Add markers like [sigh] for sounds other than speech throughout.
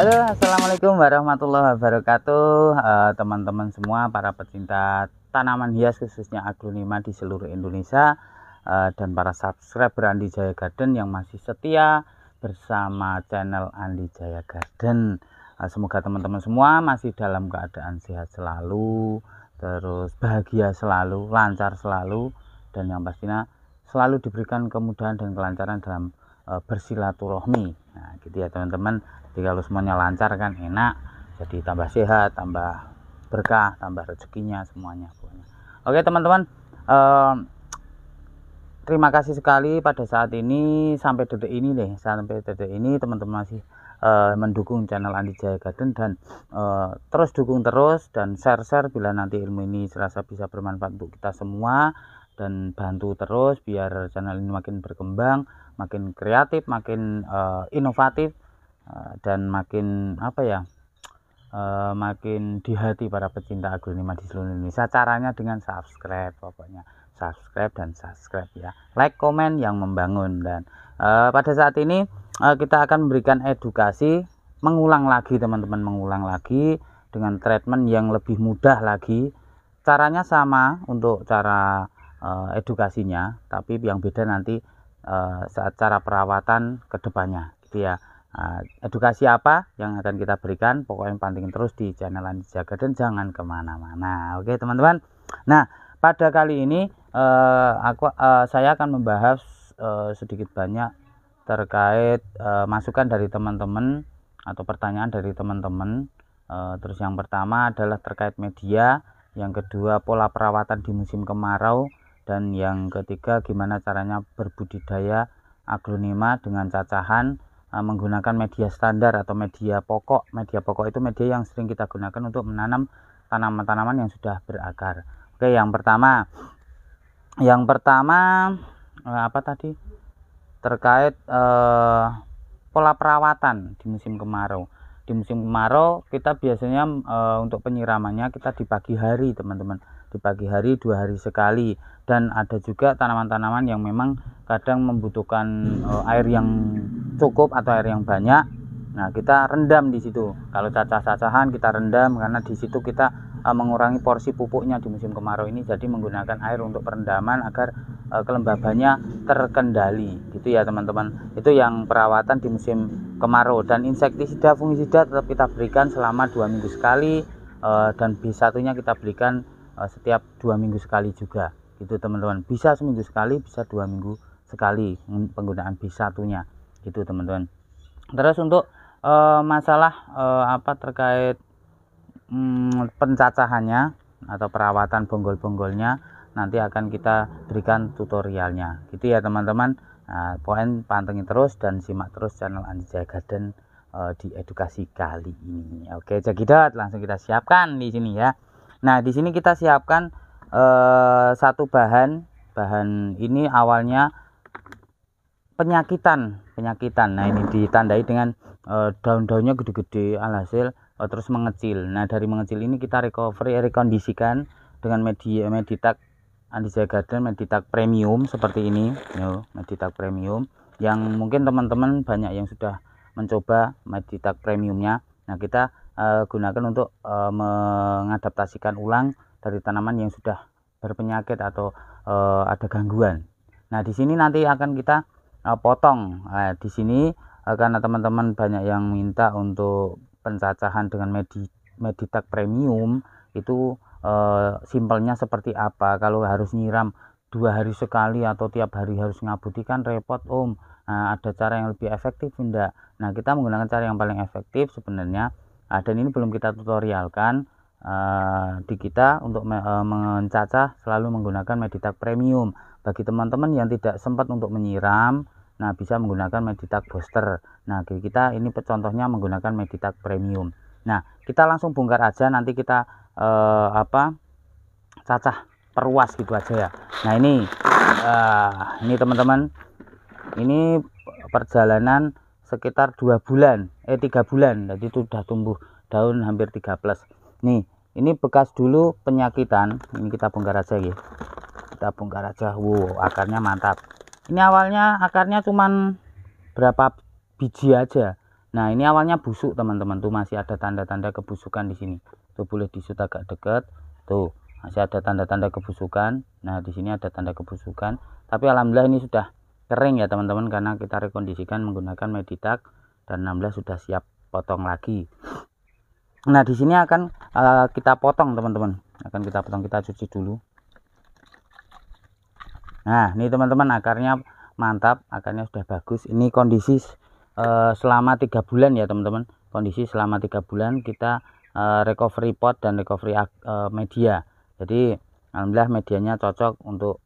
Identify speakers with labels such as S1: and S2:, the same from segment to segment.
S1: Halo, assalamualaikum warahmatullahi wabarakatuh, eh, teman-teman uh, semua para pecinta tanaman hias khususnya aglonema di seluruh Indonesia uh, dan para subscriber Andi Jaya Garden yang masih setia bersama channel Andi Jaya Garden. Uh, semoga teman-teman semua masih dalam keadaan sehat selalu, terus bahagia selalu, lancar selalu, dan yang pastinya selalu diberikan kemudahan dan kelancaran dalam E, bersilaturahmi nah gitu ya teman-teman jadi kalau semuanya lancar kan enak jadi tambah sehat tambah berkah tambah rezekinya semuanya oke teman-teman eh, terima kasih sekali pada saat ini sampai detik ini deh sampai detik ini teman-teman masih eh, mendukung channel Andi Jaya Garden dan eh, terus dukung terus dan share-share bila nanti ilmu ini serasa bisa bermanfaat untuk kita semua dan bantu terus biar channel ini makin berkembang makin kreatif makin uh, inovatif uh, dan makin apa ya uh, makin di hati para pecinta aglonema di seluruh Indonesia caranya dengan subscribe pokoknya subscribe dan subscribe ya like comment yang membangun dan uh, pada saat ini uh, kita akan memberikan edukasi mengulang lagi teman-teman mengulang lagi dengan treatment yang lebih mudah lagi caranya sama untuk cara uh, edukasinya tapi yang beda nanti uh, eh, saat cara perawatan kedepannya gitu ya uh, edukasi apa yang akan kita berikan pokoknya penting terus di channel Jaga dan jangan kemana-mana oke teman-teman nah pada kali ini uh, aku uh, saya akan membahas uh, sedikit banyak terkait uh, masukan dari teman-teman atau pertanyaan dari teman-teman uh, terus yang pertama adalah terkait media yang kedua pola perawatan di musim kemarau dan yang ketiga gimana caranya berbudidaya aglonema dengan cacahan e, menggunakan media standar atau media pokok media pokok itu media yang sering kita gunakan untuk menanam tanaman-tanaman yang sudah berakar oke yang pertama yang pertama e, apa tadi terkait eh, pola perawatan di musim kemarau di musim kemarau kita biasanya e, untuk penyiramannya kita di pagi hari teman-teman di pagi hari dua hari sekali dan ada juga tanaman-tanaman yang memang kadang membutuhkan uh, air yang cukup atau air yang banyak nah kita rendam di situ kalau cacah-cacahan kita rendam karena di situ kita uh, mengurangi porsi pupuknya di musim kemarau ini jadi menggunakan air untuk perendaman agar uh, kelembabannya terkendali gitu ya teman-teman itu yang perawatan di musim kemarau dan insektisida fungisida tetap kita berikan selama dua minggu sekali uh, dan B1 kita berikan Eh, setiap dua minggu sekali juga gitu teman-teman bisa seminggu sekali bisa dua minggu sekali penggunaan B1-nya gitu teman-teman terus untuk e, masalah e, apa terkait mm, pencacahannya atau perawatan bonggol-bonggolnya nanti akan kita berikan tutorialnya gitu ya teman-teman nah, poin pantengin terus dan simak terus channel Andi Jaya Garden e, di edukasi kali ini oke cekidot langsung kita siapkan di sini ya Nah, di sini kita siapkan eh, satu bahan. Bahan ini awalnya penyakitan, penyakitan. Nah, ini ditandai dengan eh, daun-daunnya gede-gede alhasil eh, terus mengecil. Nah, dari mengecil ini kita recovery rekondisikan dengan media meditak Andisa Garden meditak premium seperti ini, yo, meditak premium yang mungkin teman-teman banyak yang sudah mencoba meditak premiumnya. Nah, kita uh, gunakan untuk uh, mengadaptasikan ulang dari tanaman yang sudah berpenyakit atau uh, ada gangguan. Nah, di sini nanti akan kita uh, potong. Nah, di sini uh, karena teman-teman banyak yang minta untuk pencacahan dengan medi meditak premium itu uh, simpelnya seperti apa? Kalau harus nyiram dua hari sekali atau tiap hari harus ngabuti kan repot om nah, ada cara yang lebih efektif tidak? nah kita menggunakan cara yang paling efektif sebenarnya nah, dan ini belum kita tutorialkan uh, di kita untuk uh, mencacah selalu menggunakan Meditag Premium bagi teman-teman yang tidak sempat untuk menyiram nah bisa menggunakan Meditag Booster nah kita ini contohnya menggunakan Meditag Premium nah kita langsung bongkar aja nanti kita uh, apa cacah perluas gitu aja ya nah ini uh, ini teman-teman ini perjalanan sekitar dua bulan eh tiga bulan jadi itu sudah tumbuh daun hampir 3 plus nih ini bekas dulu penyakitan ini kita bongkar aja ya kita bongkar aja wow akarnya mantap ini awalnya akarnya cuman berapa biji aja nah ini awalnya busuk teman-teman tuh masih ada tanda-tanda kebusukan di sini tuh boleh disut agak deket tuh masih ada tanda-tanda kebusukan nah di sini ada tanda kebusukan tapi alhamdulillah ini sudah kering ya teman-teman karena kita rekondisikan menggunakan meditak dan 16 sudah siap potong lagi nah di sini akan uh, kita potong teman-teman akan kita potong kita cuci dulu nah ini teman-teman akarnya mantap akarnya sudah bagus ini kondisi uh, selama tiga bulan ya teman-teman kondisi selama tiga bulan kita uh, recovery pot dan recovery uh, media jadi alhamdulillah medianya cocok untuk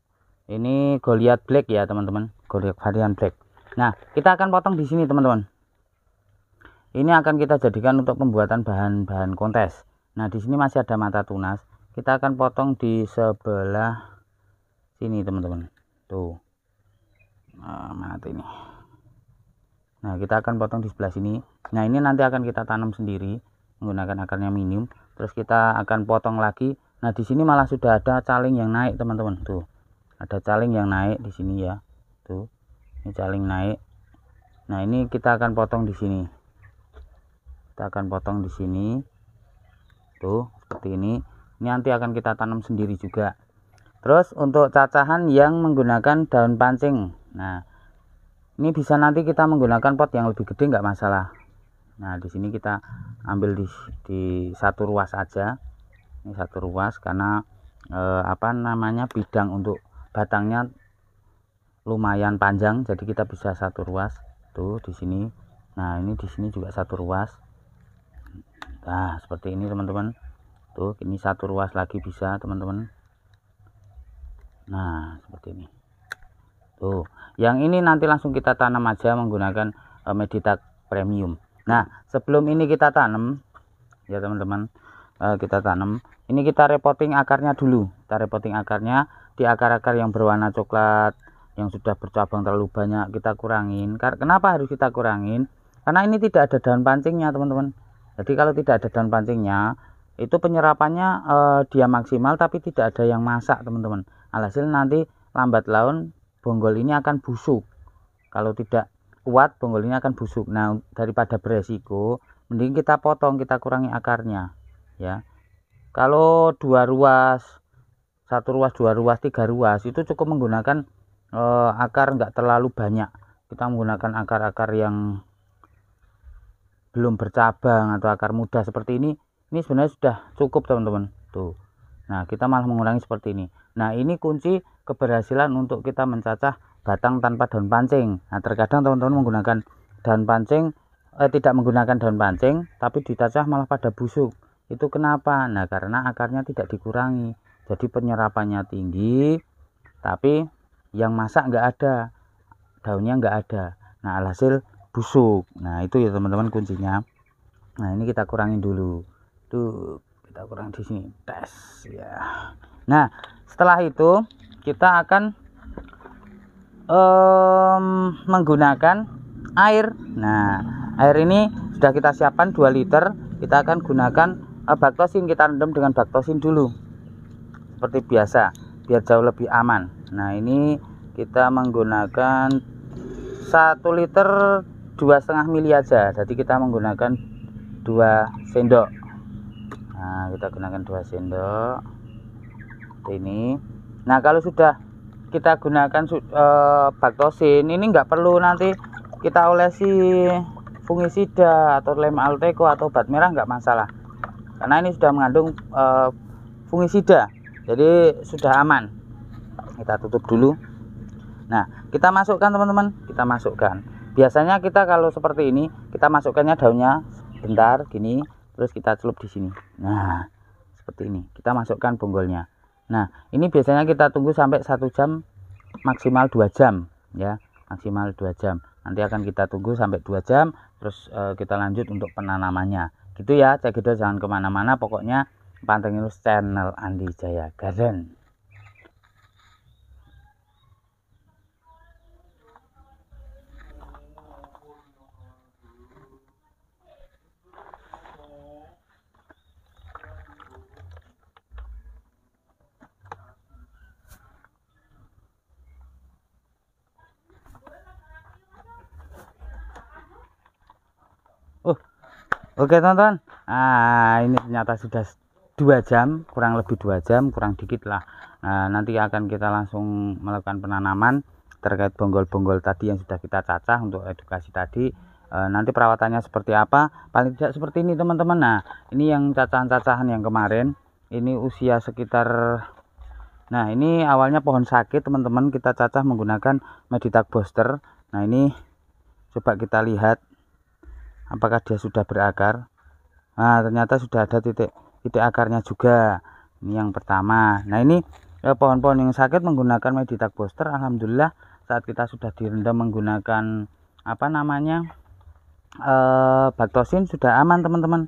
S1: ini Goliath Black ya teman-teman Goliath varian Black nah kita akan potong di sini teman-teman ini akan kita jadikan untuk pembuatan bahan-bahan kontes. Nah, di sini masih ada mata tunas. Kita akan potong di sebelah sini, teman-teman. Tuh. Nah, mana ini? Nah, kita akan potong di sebelah sini. Nah, ini nanti akan kita tanam sendiri menggunakan akarnya minim. Terus kita akan potong lagi. Nah, di sini malah sudah ada caling yang naik, teman-teman. Tuh. Ada caling yang naik di sini ya. Tuh. Ini caling naik. Nah, ini kita akan potong di sini kita akan potong di sini tuh seperti ini ini nanti akan kita tanam sendiri juga terus untuk cacahan yang menggunakan daun pancing nah ini bisa nanti kita menggunakan pot yang lebih gede nggak masalah nah di sini kita ambil di, di satu ruas aja ini satu ruas karena eh, apa namanya bidang untuk batangnya lumayan panjang jadi kita bisa satu ruas tuh di sini nah ini di sini juga satu ruas nah seperti ini teman-teman tuh ini satu ruas lagi bisa teman-teman nah seperti ini tuh yang ini nanti langsung kita tanam aja menggunakan uh, Meditak premium nah sebelum ini kita tanam ya teman-teman uh, kita tanam ini kita repotting akarnya dulu kita repotting akarnya di akar-akar yang berwarna coklat yang sudah bercabang terlalu banyak kita kurangin kenapa harus kita kurangin karena ini tidak ada daun pancingnya teman-teman jadi kalau tidak ada daun pancingnya, itu penyerapannya eh, dia maksimal tapi tidak ada yang masak, teman-teman. Alhasil nanti lambat laun bonggol ini akan busuk. Kalau tidak kuat, bonggol ini akan busuk. Nah, daripada beresiko, mending kita potong, kita kurangi akarnya, ya. Kalau dua ruas, satu ruas, dua ruas, tiga ruas itu cukup menggunakan e, akar enggak terlalu banyak. Kita menggunakan akar-akar yang belum bercabang atau akar muda seperti ini ini sebenarnya sudah cukup teman-teman tuh nah kita malah mengurangi seperti ini nah ini kunci keberhasilan untuk kita mencacah batang tanpa daun pancing nah terkadang teman-teman menggunakan daun pancing eh, tidak menggunakan daun pancing tapi dicacah malah pada busuk itu kenapa nah karena akarnya tidak dikurangi jadi penyerapannya tinggi tapi yang masak nggak ada daunnya nggak ada nah alhasil busuk nah itu ya teman-teman kuncinya nah ini kita kurangin dulu tuh kita kurang di sini tes ya nah setelah itu kita akan um, menggunakan air nah air ini sudah kita siapkan 2 liter kita akan gunakan uh, baktosin kita rendam dengan baktosin dulu seperti biasa biar jauh lebih aman nah ini kita menggunakan 1 liter dua setengah mili aja jadi kita menggunakan dua sendok nah kita gunakan dua sendok ini nah kalau sudah kita gunakan e, baktosin ini nggak perlu nanti kita olesi fungisida atau lem alteco atau bat merah nggak masalah karena ini sudah mengandung e, fungisida jadi sudah aman kita tutup dulu nah kita masukkan teman-teman kita masukkan biasanya kita kalau seperti ini kita masukkannya daunnya bentar gini terus kita celup di sini nah seperti ini kita masukkan bonggolnya nah ini biasanya kita tunggu sampai satu jam maksimal dua jam ya maksimal dua jam nanti akan kita tunggu sampai dua jam terus e, kita lanjut untuk penanamannya gitu ya cek jangan kemana-mana Pokoknya pantengin terus channel Andi Jaya Garden Oke tonton, nah, ini ternyata sudah dua jam, kurang lebih dua jam, kurang dikit lah. Nah, nanti akan kita langsung melakukan penanaman terkait bonggol-bonggol tadi yang sudah kita cacah untuk edukasi tadi. E, nanti perawatannya seperti apa? Paling tidak seperti ini teman-teman. Nah, ini yang cacahan-cacahan yang kemarin. Ini usia sekitar Nah, ini awalnya pohon sakit teman-teman kita cacah menggunakan meditak booster. Nah, ini coba kita lihat apakah dia sudah berakar nah ternyata sudah ada titik titik akarnya juga ini yang pertama nah ini eh, pohon-pohon yang sakit menggunakan meditak booster Alhamdulillah saat kita sudah direndam menggunakan apa namanya eh, baktosin sudah aman teman-teman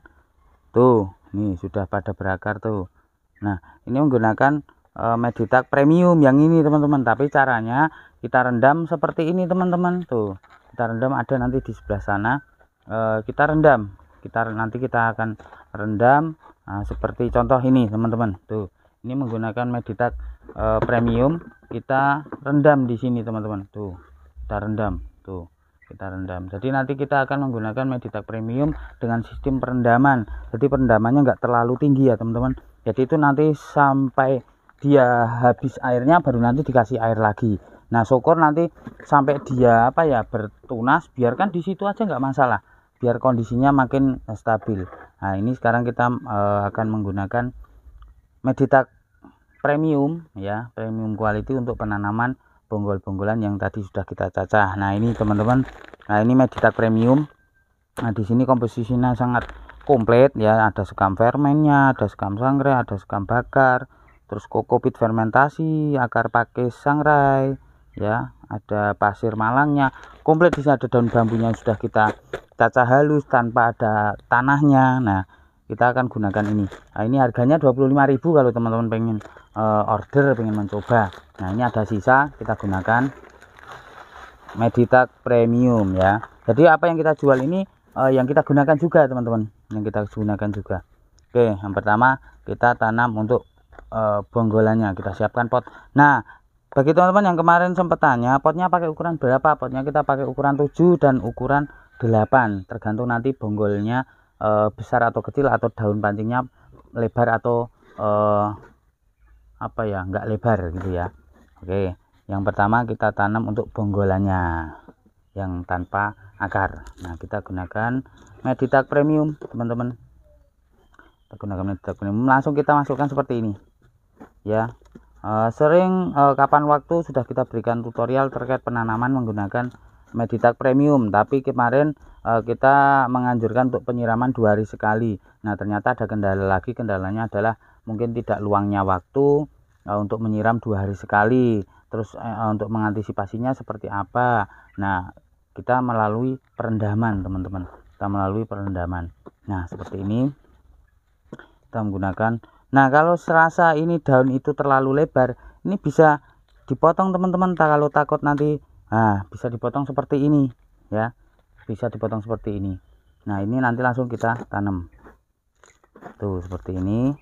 S1: tuh nih sudah pada berakar tuh nah ini menggunakan e, meditak premium yang ini teman-teman tapi caranya kita rendam seperti ini teman-teman tuh kita rendam ada nanti di sebelah sana Eh, kita rendam kita nanti kita akan rendam nah, seperti contoh ini teman-teman tuh ini menggunakan meditak e, premium kita rendam di sini teman-teman tuh kita rendam tuh kita rendam jadi nanti kita akan menggunakan meditak premium dengan sistem perendaman jadi perendamannya nggak terlalu tinggi ya teman-teman jadi itu nanti sampai dia habis airnya baru nanti dikasih air lagi nah syukur nanti sampai dia apa ya bertunas biarkan di situ aja nggak masalah biar kondisinya makin stabil nah ini sekarang kita e, akan menggunakan meditak premium ya premium quality untuk penanaman bonggol-bonggolan yang tadi sudah kita cacah nah ini teman-teman nah ini meditak premium nah di sini komposisinya sangat komplit ya ada sekam fermennya ada sekam sangrai ada sekam bakar terus kokopit fermentasi akar pakai sangrai ya ada pasir malangnya komplit di ada daun bambunya sudah kita caca halus tanpa ada tanahnya nah kita akan gunakan ini nah, ini harganya 25.000 kalau teman-teman pengen uh, order pengen mencoba nah ini ada sisa kita gunakan meditag premium ya jadi apa yang kita jual ini uh, yang kita gunakan juga teman-teman yang kita gunakan juga oke yang pertama kita tanam untuk uh, bonggolannya kita siapkan pot nah bagi teman-teman yang kemarin sempat tanya potnya pakai ukuran berapa potnya kita pakai ukuran 7 dan ukuran 8 tergantung nanti bonggolnya e, besar atau kecil atau daun pancingnya lebar atau e, apa ya enggak lebar gitu ya Oke yang pertama kita tanam untuk bonggolannya yang tanpa akar nah kita gunakan meditak premium teman-teman kita gunakan meditak premium langsung kita masukkan seperti ini ya Eh, sering eh, kapan waktu sudah kita berikan tutorial terkait penanaman menggunakan Meditak Premium tapi kemarin eh, kita menganjurkan untuk penyiraman dua hari sekali nah ternyata ada kendala lagi kendalanya adalah mungkin tidak luangnya waktu untuk menyiram dua hari sekali terus untuk mengantisipasinya seperti apa nah kita melalui perendaman teman-teman kita melalui perendaman nah seperti ini kita menggunakan nah kalau serasa ini daun itu terlalu lebar ini bisa dipotong teman-teman tak kalau takut nanti nah bisa dipotong seperti ini ya bisa dipotong seperti ini nah ini nanti langsung kita tanam tuh seperti ini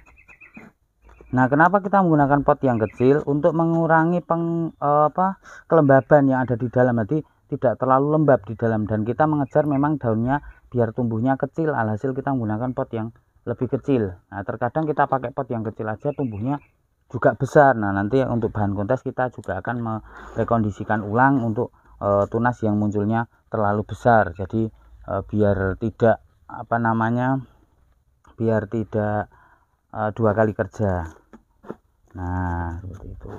S1: Nah, kenapa kita menggunakan pot yang kecil untuk mengurangi peng, e, apa, kelembaban yang ada di dalam? Jadi tidak terlalu lembab di dalam dan kita mengejar memang daunnya biar tumbuhnya kecil. Alhasil kita menggunakan pot yang lebih kecil. Nah, terkadang kita pakai pot yang kecil aja tumbuhnya juga besar. Nah, nanti untuk bahan kontes kita juga akan merekondisikan ulang untuk e, tunas yang munculnya terlalu besar. Jadi e, biar tidak apa namanya? biar tidak e, dua kali kerja. Nah, seperti itu.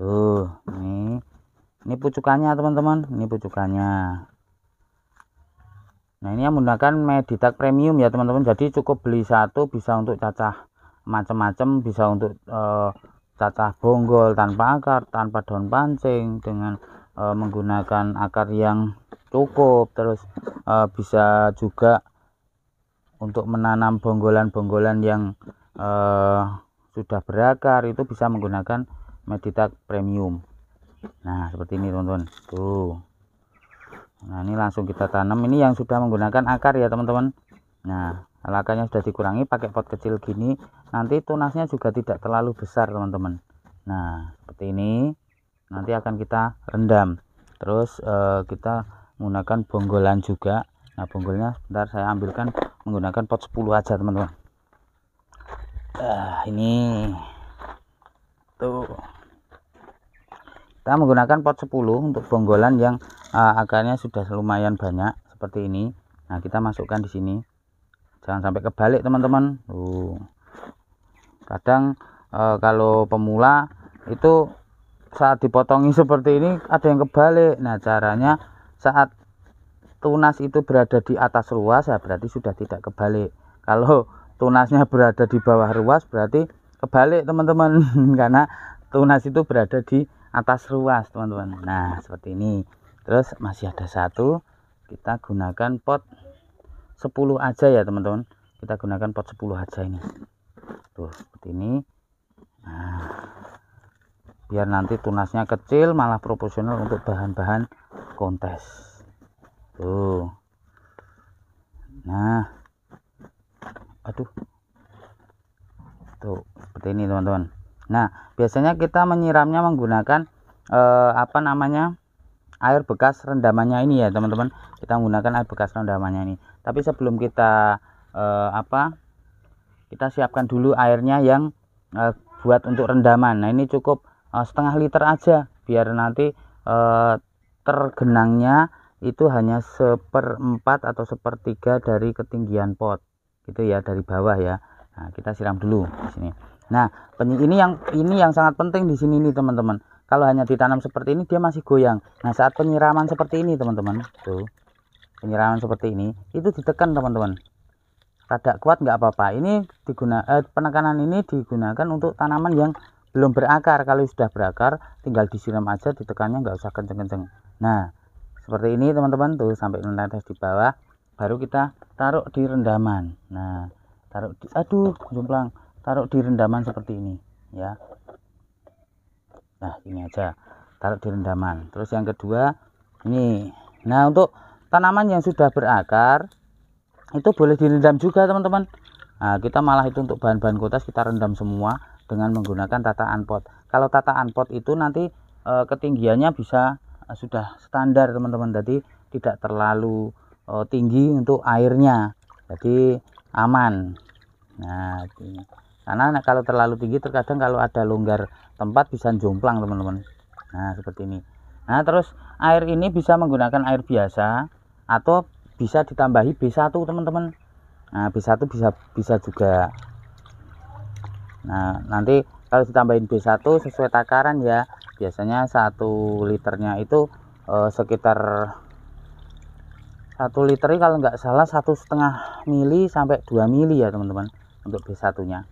S1: Tuh, ini ini pucukannya, teman-teman. Ini pucukannya nah ini yang menggunakan Meditech Premium ya teman-teman jadi cukup beli satu bisa untuk cacah macam-macam bisa untuk uh, cacah bonggol tanpa akar tanpa daun pancing dengan uh, menggunakan akar yang cukup terus uh, bisa juga untuk menanam bonggolan-bonggolan yang uh, sudah berakar itu bisa menggunakan Meditech Premium. Nah, seperti ini teman-teman. Tuh nah ini langsung kita tanam ini yang sudah menggunakan akar ya teman-teman nah alakannya sudah dikurangi pakai pot kecil gini nanti tunasnya juga tidak terlalu besar teman-teman nah seperti ini nanti akan kita rendam terus eh, kita menggunakan bonggolan juga nah bonggolnya sebentar saya ambilkan menggunakan pot 10 aja teman-teman eh, ini tuh kita menggunakan pot 10 untuk bonggolan yang uh, ah, akarnya sudah lumayan banyak seperti ini nah kita masukkan di sini jangan sampai kebalik teman-teman uh. kadang uh, kalau pemula itu saat dipotongi seperti ini ada yang kebalik nah caranya saat tunas itu berada di atas ruas ya berarti sudah tidak kebalik kalau tunasnya berada di bawah ruas berarti kebalik teman-teman [laughs] karena tunas itu berada di atas ruas teman-teman nah seperti ini terus masih ada satu kita gunakan pot 10 aja ya teman-teman kita gunakan pot 10 aja ini tuh seperti ini nah, biar nanti tunasnya kecil malah proporsional untuk bahan-bahan kontes tuh nah aduh tuh seperti ini teman-teman nah biasanya kita menyiramnya menggunakan eh, apa namanya air bekas rendamannya ini ya teman-teman kita menggunakan air bekas rendamannya ini tapi sebelum kita eh, apa kita siapkan dulu airnya yang eh, buat untuk rendaman nah ini cukup eh, setengah liter aja biar nanti eh, tergenangnya itu hanya seperempat atau sepertiga dari ketinggian pot gitu ya dari bawah ya nah kita siram dulu di sini nah ini yang ini yang sangat penting di sini nih teman-teman kalau hanya ditanam seperti ini dia masih goyang nah saat penyiraman seperti ini teman-teman tuh penyiraman seperti ini itu ditekan teman-teman rada kuat nggak apa-apa ini diguna eh, penekanan ini digunakan untuk tanaman yang belum berakar kalau sudah berakar tinggal disiram aja ditekannya nggak usah kenceng-kenceng nah seperti ini teman-teman tuh sampai menetes di bawah baru kita taruh di rendaman nah taruh di aduh jumlah taruh di rendaman seperti ini ya nah ini aja taruh di rendaman terus yang kedua ini nah untuk tanaman yang sudah berakar itu boleh direndam juga teman-teman nah, kita malah itu untuk bahan-bahan kotas kita rendam semua dengan menggunakan tataan pot kalau tataan pot itu nanti e, ketinggiannya bisa e, sudah standar teman-teman jadi tidak terlalu e, tinggi untuk airnya jadi aman nah ini karena kalau terlalu tinggi terkadang kalau ada longgar tempat bisa jomplang teman-teman nah seperti ini nah terus air ini bisa menggunakan air biasa atau bisa ditambahi B1 teman-teman nah B1 bisa bisa juga nah nanti kalau ditambahin B1 sesuai takaran ya biasanya satu liternya itu eh, sekitar satu liter kalau nggak salah satu setengah mili sampai 2 mili ya teman-teman untuk B1 nya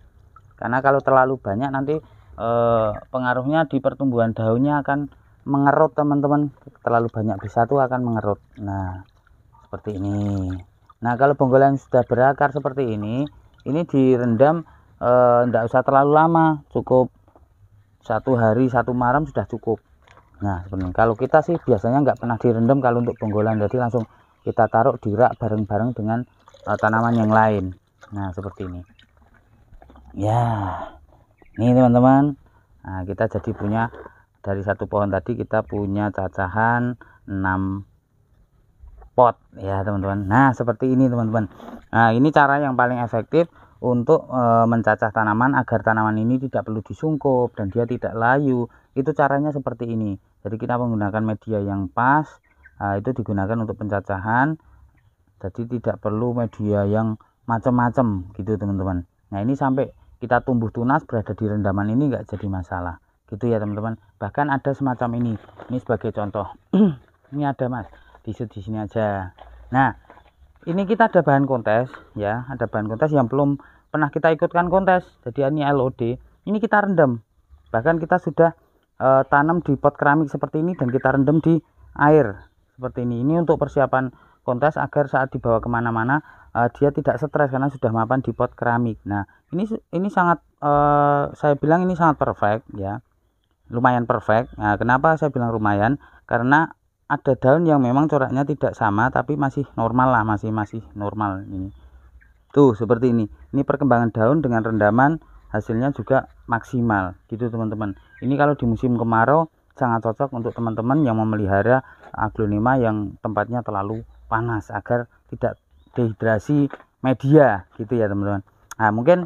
S1: karena kalau terlalu banyak nanti eh, pengaruhnya di pertumbuhan daunnya akan mengerut teman-teman terlalu banyak bersatu akan mengerut nah seperti ini nah kalau bonggolan sudah berakar seperti ini ini direndam tidak eh, usah terlalu lama cukup satu hari satu malam sudah cukup nah sebenarnya kalau kita sih biasanya nggak pernah direndam kalau untuk bonggolan jadi langsung kita taruh di rak bareng-bareng dengan eh, tanaman yang lain. Nah, seperti ini ya ini teman-teman nah, kita jadi punya dari satu pohon tadi kita punya cacahan 6 pot ya teman-teman nah seperti ini teman-teman nah ini cara yang paling efektif untuk e, mencacah tanaman agar tanaman ini tidak perlu disungkup dan dia tidak layu itu caranya seperti ini jadi kita menggunakan media yang pas nah, itu digunakan untuk pencacahan jadi tidak perlu media yang macam-macam gitu teman-teman nah ini sampai kita tumbuh tunas berada di rendaman ini nggak jadi masalah gitu ya teman-teman bahkan ada semacam ini ini sebagai contoh [clears throat] ini ada mas di, di sini aja nah ini kita ada bahan kontes ya ada bahan kontes yang belum pernah kita ikutkan kontes jadi ini LOD ini kita rendam bahkan kita sudah e, tanam di pot keramik seperti ini dan kita rendam di air seperti ini ini untuk persiapan kontes agar saat dibawa kemana-mana uh, dia tidak stres karena sudah mapan di pot keramik. Nah, ini ini sangat uh, saya bilang ini sangat perfect ya. Lumayan perfect. Nah, kenapa saya bilang lumayan? Karena ada daun yang memang coraknya tidak sama tapi masih normal lah, masih masih normal ini. Tuh, seperti ini. Ini perkembangan daun dengan rendaman hasilnya juga maksimal gitu teman-teman. Ini kalau di musim kemarau sangat cocok untuk teman-teman yang memelihara aglonema yang tempatnya terlalu panas agar tidak dehidrasi media gitu ya teman-teman nah mungkin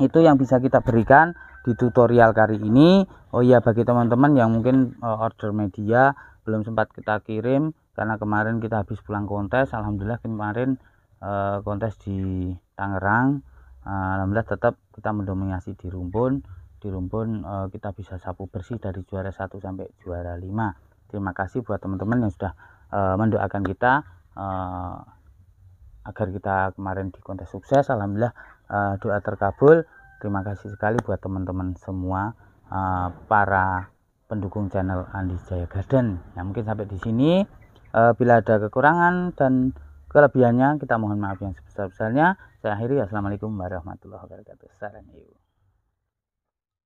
S1: itu yang bisa kita berikan di tutorial kali ini oh iya bagi teman-teman yang mungkin eh, order media belum sempat kita kirim karena kemarin kita habis pulang kontes alhamdulillah kemarin eh, kontes di Tangerang eh, alhamdulillah tetap kita mendominasi di Rumpun di Rumpun kita bisa sapu bersih dari juara 1 sampai juara 5 terima kasih buat teman-teman yang sudah mendoakan kita agar kita kemarin di kontes sukses alhamdulillah uh, doa terkabul terima kasih sekali buat teman-teman semua uh, para pendukung channel Andi Jaya Garden Ya mungkin sampai di sini uh, bila ada kekurangan dan kelebihannya kita mohon maaf yang sebesar-besarnya saya akhiri assalamualaikum warahmatullahi wabarakatuh salam